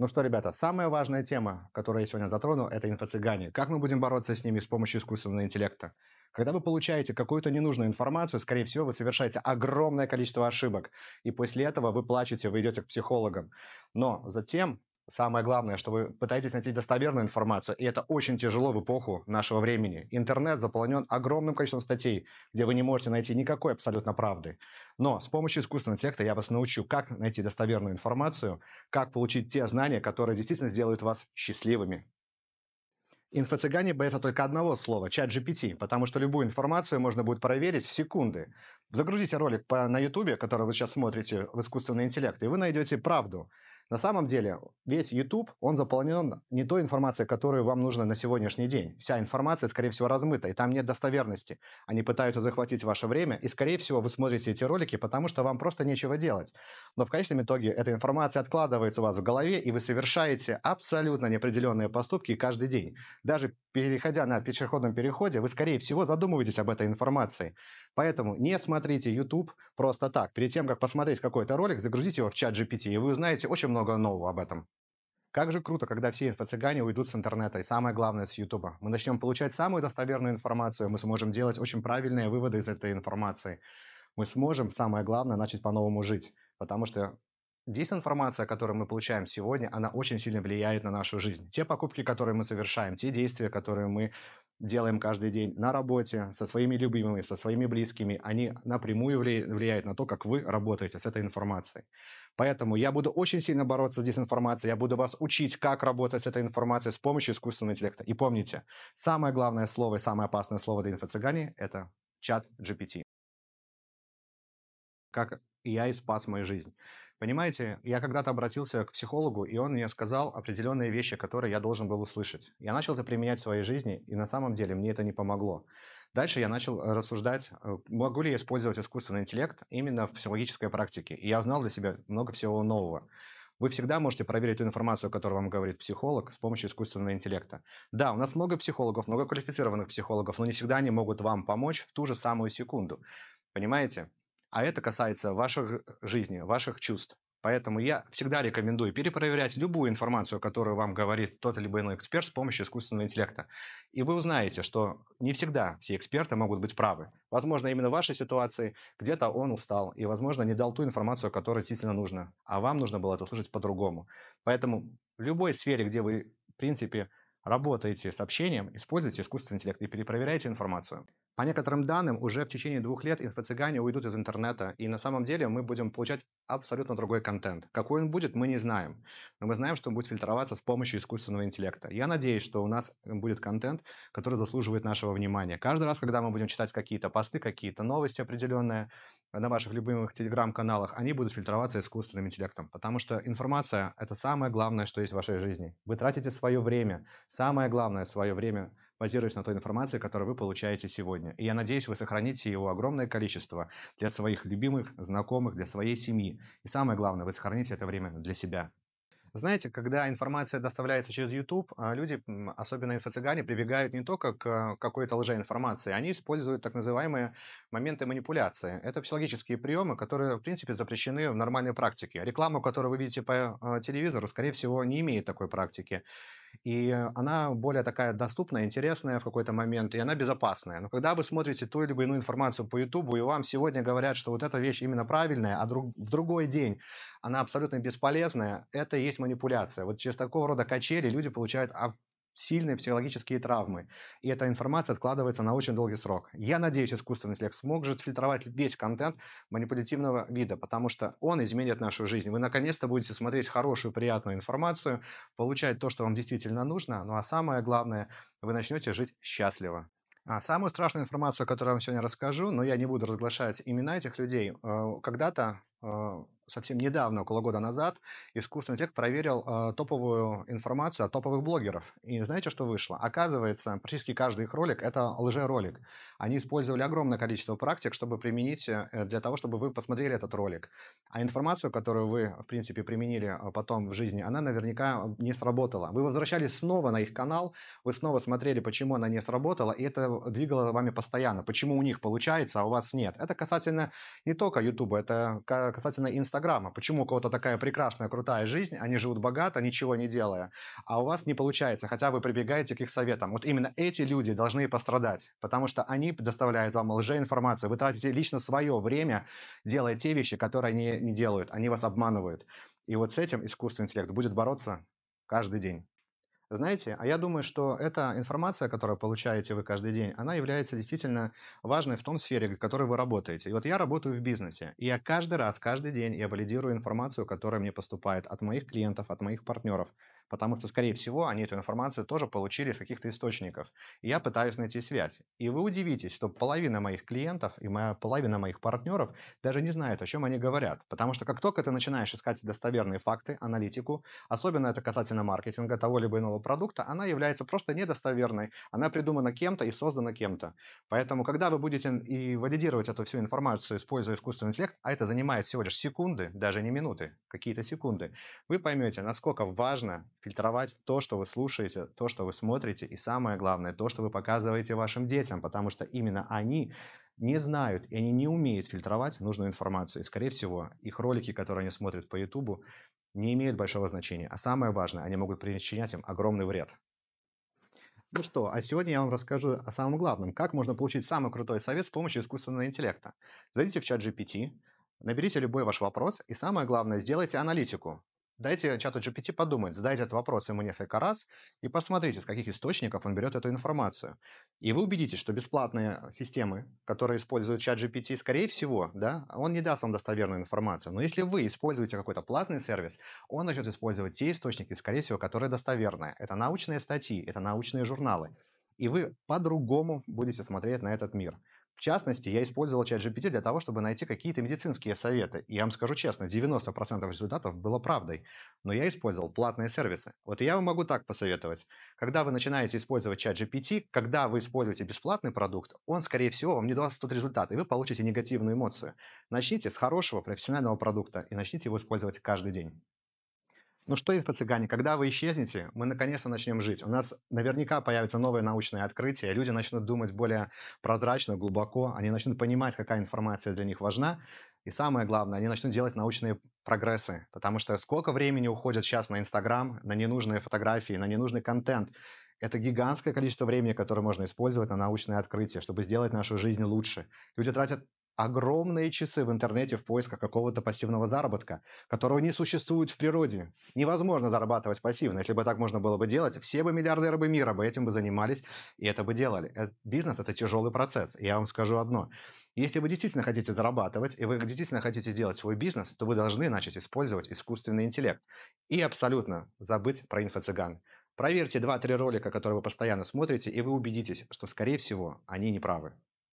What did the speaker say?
Ну что, ребята, самая важная тема, которую я сегодня затрону, это инфо-цыгане. Как мы будем бороться с ними с помощью искусственного интеллекта? Когда вы получаете какую-то ненужную информацию, скорее всего, вы совершаете огромное количество ошибок. И после этого вы плачете, вы идете к психологам. Но затем Самое главное, что вы пытаетесь найти достоверную информацию, и это очень тяжело в эпоху нашего времени. Интернет заполнен огромным количеством статей, где вы не можете найти никакой абсолютно правды. Но с помощью искусственного интеллекта я вас научу, как найти достоверную информацию, как получить те знания, которые действительно сделают вас счастливыми. Инфо-цыгане боятся только одного слова – чат GPT, потому что любую информацию можно будет проверить в секунды. Загрузите ролик по, на YouTube, который вы сейчас смотрите, в искусственный интеллект, и вы найдете правду – на самом деле, весь YouTube, он заполнен не той информацией, которую вам нужно на сегодняшний день. Вся информация, скорее всего, размыта, и там нет достоверности. Они пытаются захватить ваше время, и, скорее всего, вы смотрите эти ролики, потому что вам просто нечего делать. Но в конечном итоге эта информация откладывается у вас в голове, и вы совершаете абсолютно неопределенные поступки каждый день. Даже переходя на пешеходном переходе, вы, скорее всего, задумываетесь об этой информации. Поэтому не смотрите YouTube просто так. Перед тем, как посмотреть какой-то ролик, загрузите его в чат GPT, и вы узнаете очень много много нового об этом. Как же круто, когда все инфо-цыгане уйдут с интернета и самое главное с Ютуба. Мы начнем получать самую достоверную информацию, мы сможем делать очень правильные выводы из этой информации. Мы сможем, самое главное, начать по-новому жить, потому что Дезинформация, которую мы получаем сегодня, она очень сильно влияет на нашу жизнь. Те покупки, которые мы совершаем, те действия, которые мы делаем каждый день на работе, со своими любимыми, со своими близкими, они напрямую влияют на то, как вы работаете с этой информацией. Поэтому я буду очень сильно бороться с дезинформацией, я буду вас учить, как работать с этой информацией с помощью искусственного интеллекта. И помните, самое главное слово и самое опасное слово для инфо-цыгане – это чат GPT. Как я и спас мою жизнь. Понимаете, я когда-то обратился к психологу, и он мне сказал определенные вещи, которые я должен был услышать. Я начал это применять в своей жизни, и на самом деле мне это не помогло. Дальше я начал э, рассуждать, э, могу ли я использовать искусственный интеллект именно в психологической практике. И я узнал для себя много всего нового. Вы всегда можете проверить ту информацию, которую вам говорит психолог, с помощью искусственного интеллекта. Да, у нас много психологов, много квалифицированных психологов, но не всегда они могут вам помочь в ту же самую секунду. Понимаете? А это касается ваших жизни, ваших чувств. Поэтому я всегда рекомендую перепроверять любую информацию, которую вам говорит тот или иной эксперт с помощью искусственного интеллекта. И вы узнаете, что не всегда все эксперты могут быть правы. Возможно, именно в вашей ситуации где-то он устал и, возможно, не дал ту информацию, которая действительно нужна. А вам нужно было это услышать по-другому. Поэтому в любой сфере, где вы, в принципе, работаете с общением, используйте искусственный интеллект и перепроверяйте информацию. По некоторым данным, уже в течение двух лет инфо-цыгане уйдут из интернета, и на самом деле мы будем получать абсолютно другой контент. Какой он будет, мы не знаем. Но мы знаем, что он будет фильтроваться с помощью искусственного интеллекта. Я надеюсь, что у нас будет контент, который заслуживает нашего внимания. Каждый раз, когда мы будем читать какие-то посты, какие-то новости определенные на ваших любимых телеграм-каналах, они будут фильтроваться искусственным интеллектом. Потому что информация — это самое главное, что есть в вашей жизни. Вы тратите свое время, самое главное свое время базируясь на той информации, которую вы получаете сегодня. И я надеюсь, вы сохраните его огромное количество для своих любимых, знакомых, для своей семьи. И самое главное, вы сохраните это время для себя. Знаете, когда информация доставляется через YouTube, а, люди, особенно инфо-цыгане, прибегают не только к а, какой-то лжеинформации, они используют так называемые моменты манипуляции. Это психологические приемы, которые, в принципе, запрещены в нормальной практике. Рекламу, которую вы видите по а, телевизору, скорее всего, не имеет такой практики. И она более такая доступная, интересная в какой-то момент, и она безопасная. Но когда вы смотрите ту или иную информацию по Ютубу, и вам сегодня говорят, что вот эта вещь именно правильная, а друг, в другой день она абсолютно бесполезная, это и есть манипуляция. Вот через такого рода качели люди получают сильные психологические травмы. И эта информация откладывается на очень долгий срок. Я надеюсь, искусственный интеллект сможет фильтровать весь контент манипулятивного вида, потому что он изменит нашу жизнь. Вы наконец-то будете смотреть хорошую, приятную информацию, получать то, что вам действительно нужно, ну а самое главное, вы начнете жить счастливо. А самую страшную информацию, которую я вам сегодня расскажу, но я не буду разглашать имена этих людей. Э, когда-то а, совсем недавно, около года назад, искусственный интеллект проверил а, топовую информацию от топовых блогеров. И знаете, что вышло? Оказывается, практически каждый их ролик – это лжеролик. Они использовали огромное количество практик, чтобы применить, э, для того, чтобы вы посмотрели этот ролик. А информацию, которую вы, в принципе, применили а, потом в жизни, она наверняка не сработала. Вы возвращались снова на их канал, вы снова смотрели, почему она не сработала, и это двигало вами постоянно. Почему у них получается, а у вас нет. Это касательно не только YouTube, это Э, касательно Инстаграма. Почему у кого-то такая прекрасная, крутая жизнь, они живут богато, ничего не делая, а у вас не получается, хотя вы прибегаете к их советам. Вот именно эти люди должны пострадать, потому что они доставляют вам лжеинформацию. Вы тратите лично свое время, делая те вещи, которые они не делают. Они вас обманывают. И вот с этим искусственный интеллект будет бороться каждый день. Знаете, а я думаю, что эта информация, которую получаете вы каждый день, она является действительно важной в том сфере, в которой вы работаете. И вот я работаю в бизнесе, и я каждый раз, каждый день я валидирую информацию, которая мне поступает от моих клиентов, от моих партнеров потому что, скорее всего, они эту информацию тоже получили из каких-то источников. И я пытаюсь найти связь. И вы удивитесь, что половина моих клиентов и моя половина моих партнеров даже не знают, о чем они говорят. Потому что как только ты начинаешь искать достоверные факты, аналитику, особенно это касательно маркетинга того либо иного продукта, она является просто недостоверной. Она придумана кем-то и создана кем-то. Поэтому, когда вы будете и валидировать эту всю информацию, используя искусственный интеллект, а это занимает всего лишь секунды, даже не минуты, какие-то секунды, вы поймете, насколько важно фильтровать то, что вы слушаете, то, что вы смотрите, и самое главное, то, что вы показываете вашим детям, потому что именно они не знают и они не умеют фильтровать нужную информацию. И, скорее всего, их ролики, которые они смотрят по Ютубу, не имеют большого значения. А самое важное, они могут причинять им огромный вред. Ну что, а сегодня я вам расскажу о самом главном. Как можно получить самый крутой совет с помощью искусственного интеллекта. Зайдите в чат GPT, наберите любой ваш вопрос и самое главное, сделайте аналитику. Дайте чату GPT подумать, задайте этот вопрос ему несколько раз и посмотрите, с каких источников он берет эту информацию. И вы убедитесь, что бесплатные э, системы, которые используют чат GPT, скорее всего, да, он не даст вам достоверную информацию. Но если вы используете какой-то платный сервис, он начнет использовать те источники, скорее всего, которые достоверные. Это научные статьи, это научные журналы и вы по-другому будете смотреть на этот мир. В частности, я использовал чат GPT для того, чтобы найти какие-то медицинские советы. И я вам скажу честно, 90% результатов было правдой. Но я использовал платные сервисы. Вот я вам могу так посоветовать. Когда вы начинаете использовать чат GPT, когда вы используете бесплатный продукт, он, скорее всего, вам не даст тот результат, и вы получите негативную эмоцию. Начните с хорошего профессионального продукта и начните его использовать каждый день. Ну что, инфо-цыгане, когда вы исчезнете, мы наконец-то начнем жить. У нас наверняка появятся новые научные открытия, люди начнут думать более прозрачно, глубоко, они начнут понимать, какая информация для них важна, и самое главное, они начнут делать научные прогрессы, потому что сколько времени уходит сейчас на Инстаграм, на ненужные фотографии, на ненужный контент. Это гигантское количество времени, которое можно использовать на научные открытия, чтобы сделать нашу жизнь лучше. Люди тратят огромные часы в интернете в поисках какого-то пассивного заработка, которого не существует в природе. Невозможно зарабатывать пассивно. Если бы так можно было бы делать, все бы миллиардеры бы мира бы этим бы занимались и это бы делали. Это, бизнес – это тяжелый процесс. Я вам скажу одно. Если вы действительно хотите зарабатывать, и вы действительно хотите делать свой бизнес, то вы должны начать использовать искусственный интеллект и абсолютно забыть про инфо-цыган. Проверьте 2-3 ролика, которые вы постоянно смотрите, и вы убедитесь, что, скорее всего, они неправы.